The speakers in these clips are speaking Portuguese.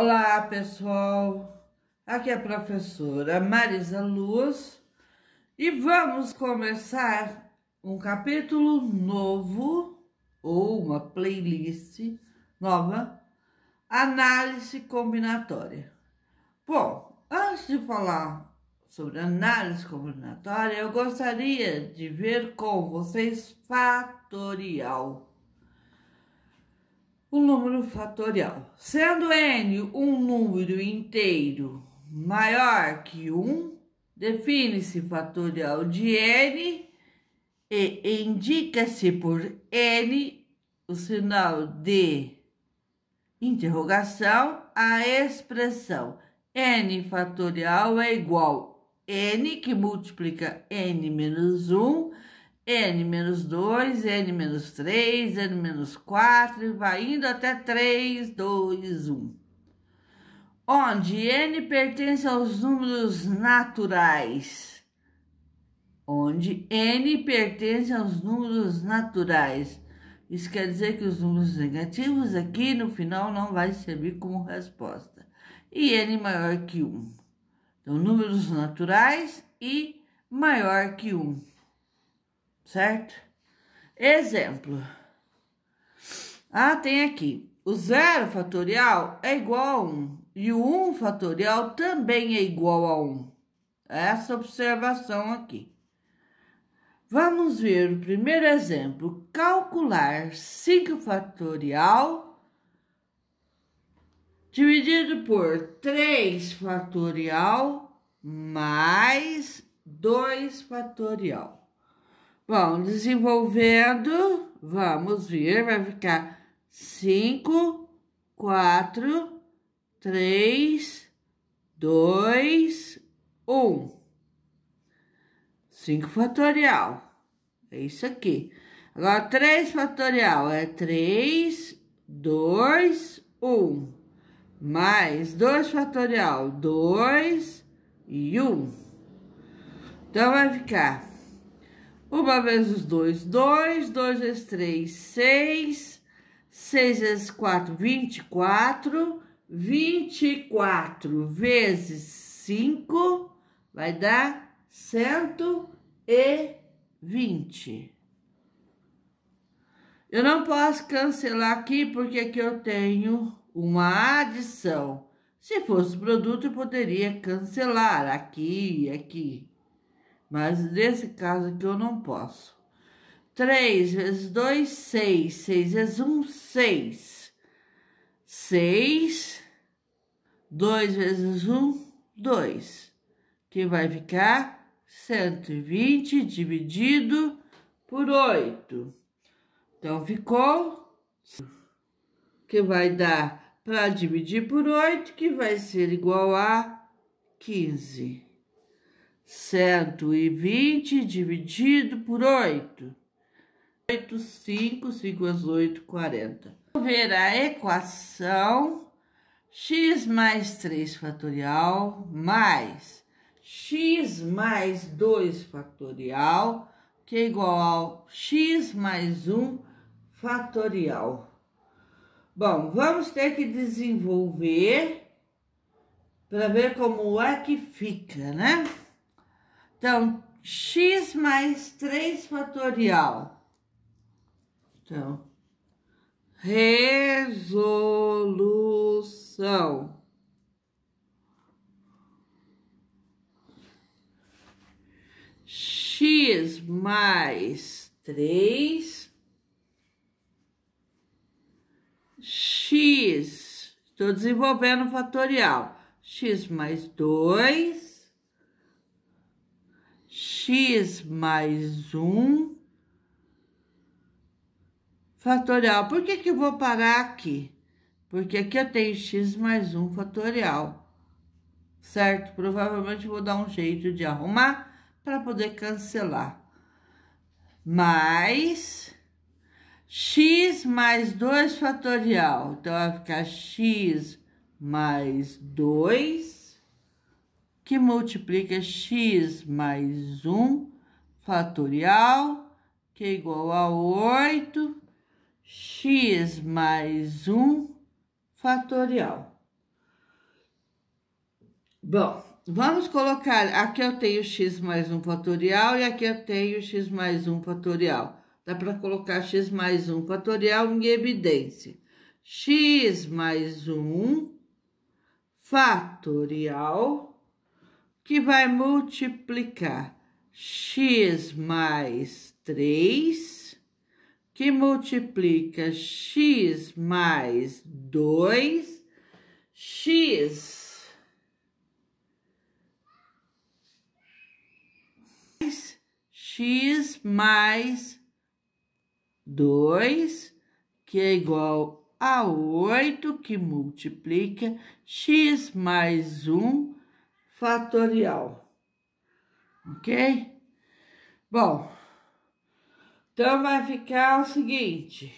Olá pessoal, aqui é a professora Marisa Luz e vamos começar um capítulo novo ou uma playlist nova, análise combinatória. Bom, antes de falar sobre análise combinatória, eu gostaria de ver com vocês fatorial o número fatorial. Sendo n um número inteiro maior que 1, define-se fatorial de n e indica-se por n o sinal de interrogação a expressão n fatorial é igual n que multiplica n menos 1 n menos 2, n menos 3, n menos 4 e vai indo até 3, 2, 1. Onde n pertence aos números naturais. Onde n pertence aos números naturais. Isso quer dizer que os números negativos aqui no final não vai servir como resposta. E n maior que 1. Então, números naturais e maior que 1 certo? Exemplo. Ah, tem aqui. O zero fatorial é igual a 1 e o 1 fatorial também é igual a 1. Essa observação aqui. Vamos ver o primeiro exemplo. Calcular 5 fatorial dividido por 3 fatorial mais 2 fatorial. Bom, desenvolvendo, vamos ver, vai ficar cinco, quatro, três, dois, um. Cinco fatorial, é isso aqui. Agora, três fatorial é três, dois, um. Mais dois fatorial, dois e um. Então, vai ficar uma vezes dois, dois, dois vezes três, seis, seis vezes quatro, vinte e quatro, vinte e quatro vezes cinco, vai dar cento e vinte. Eu não posso cancelar aqui porque aqui eu tenho uma adição. Se fosse produto, eu poderia cancelar aqui e aqui mas nesse caso aqui eu não posso. 3 vezes 2, 6. 6 vezes 1, 6. 6. 2 vezes 1, 2. Que vai ficar 120 dividido por 8. Então, ficou... Que vai dar para dividir por 8, que vai ser igual a 15. 120 dividido por 8. 8, 5, 5 às 8, 40. Vou ver a equação x mais 3 fatorial mais x mais 2 fatorial, que é igual a x mais 1 fatorial. Bom, vamos ter que desenvolver para ver como é que fica, né? Então, x mais 3 fatorial. Então, resolução. x mais 3, x, estou desenvolvendo o fatorial, x mais 2, x mais 1 fatorial. Por que que eu vou parar aqui? Porque aqui eu tenho x mais 1 fatorial, certo? Provavelmente vou dar um jeito de arrumar para poder cancelar. Mais x mais 2 fatorial. Então, vai ficar x mais 2 que multiplica x mais 1 fatorial, que é igual a 8, x mais 1 fatorial. Bom, vamos colocar, aqui eu tenho x mais 1 fatorial e aqui eu tenho x mais 1 fatorial. Dá para colocar x mais 1 fatorial em evidência. x mais 1 fatorial que vai multiplicar x mais 3, que multiplica x mais 2, x mais x mais 2, que é igual a 8, que multiplica x mais 1, fatorial. Ok? Bom, então vai ficar o seguinte.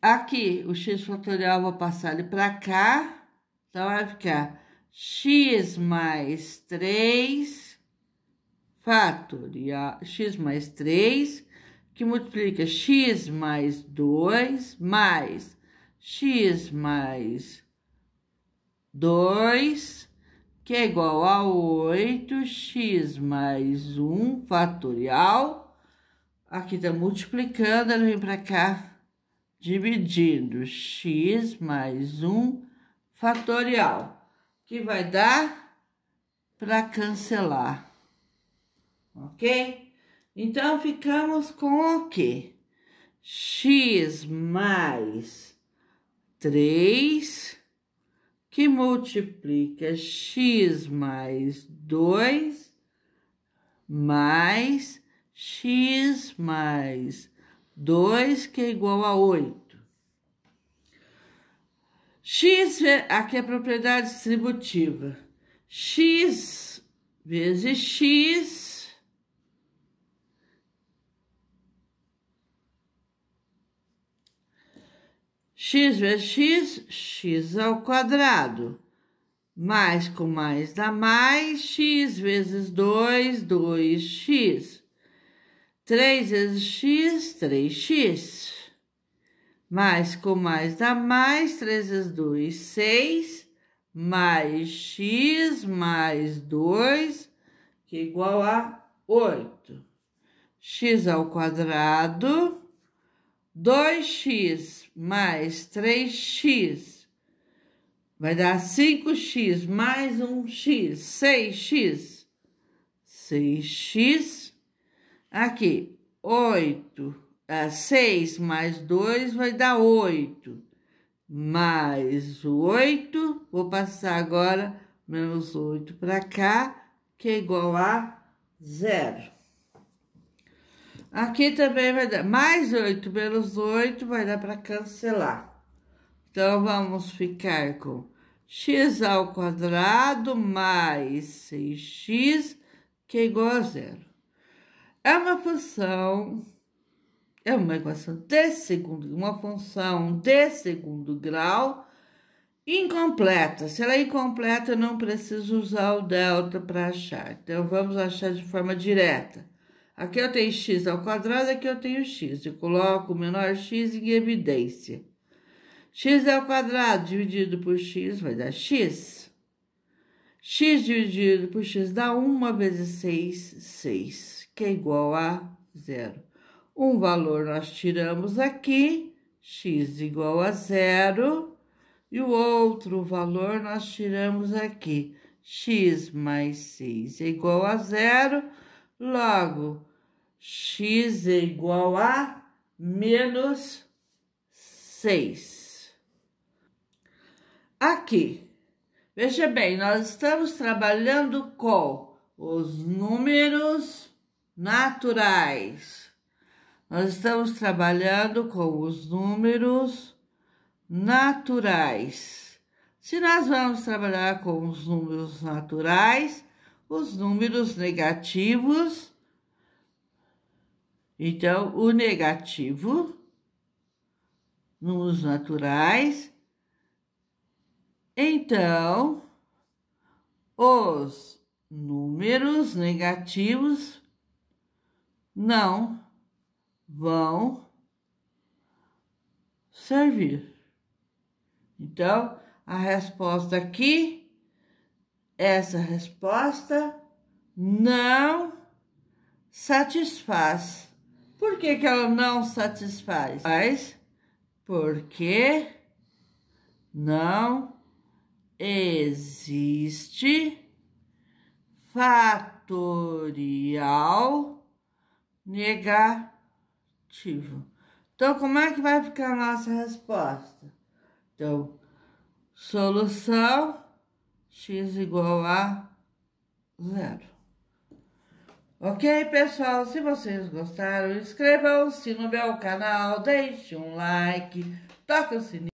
Aqui, o x fatorial, vou passar ele para cá. Então, vai ficar x mais 3 fatorial, x mais 3, que multiplica x mais 2, mais x mais 2, que é igual a 8x mais 1 fatorial. Aqui está multiplicando, ele vem para cá, dividindo x mais 1 fatorial, que vai dar para cancelar, ok? Então, ficamos com o quê? x mais 3 que multiplica x mais 2 mais x mais 2, que é igual a 8. x, aqui é a propriedade distributiva, x vezes x x vezes x, x ao quadrado. Mais com mais dá mais, x vezes 2, 2x. 3 vezes x, 3x. Mais com mais dá mais, 3 vezes 2, 6. Mais x mais 2, que é igual a 8. x ao quadrado 2x mais 3x vai dar 5x mais 1x, 6x. 6x. Aqui, 8. 6 é, mais 2 vai dar 8. Mais 8. Vou passar agora menos 8 para cá, que é igual a zero. Aqui também vai dar mais 8 menos 8, vai dar para cancelar. Então, vamos ficar com x ao quadrado mais 6x, que é igual a zero. É uma função, é uma equação de segundo, uma função de segundo grau incompleta. Se ela é incompleta, eu não preciso usar o delta para achar. Então, vamos achar de forma direta. Aqui eu tenho x ao quadrado, aqui eu tenho x. Eu coloco o menor x em evidência. x ao quadrado dividido por x vai dar x. x dividido por x dá 1 vezes 6, 6, que é igual a zero. Um valor nós tiramos aqui, x igual a zero. E o outro valor nós tiramos aqui, x mais 6 é igual a zero Logo, x é igual a menos 6. Aqui, veja bem, nós estamos trabalhando com os números naturais. Nós estamos trabalhando com os números naturais. Se nós vamos trabalhar com os números naturais, os números negativos. Então, o negativo, números naturais. Então, os números negativos não vão servir. Então, a resposta aqui essa resposta não satisfaz. Por que, que ela não satisfaz? Mas porque não existe fatorial negativo. Então, como é que vai ficar a nossa resposta? Então, solução x igual a zero. Ok, pessoal? Se vocês gostaram, inscrevam-se no meu canal, deixe um like, toque o sininho.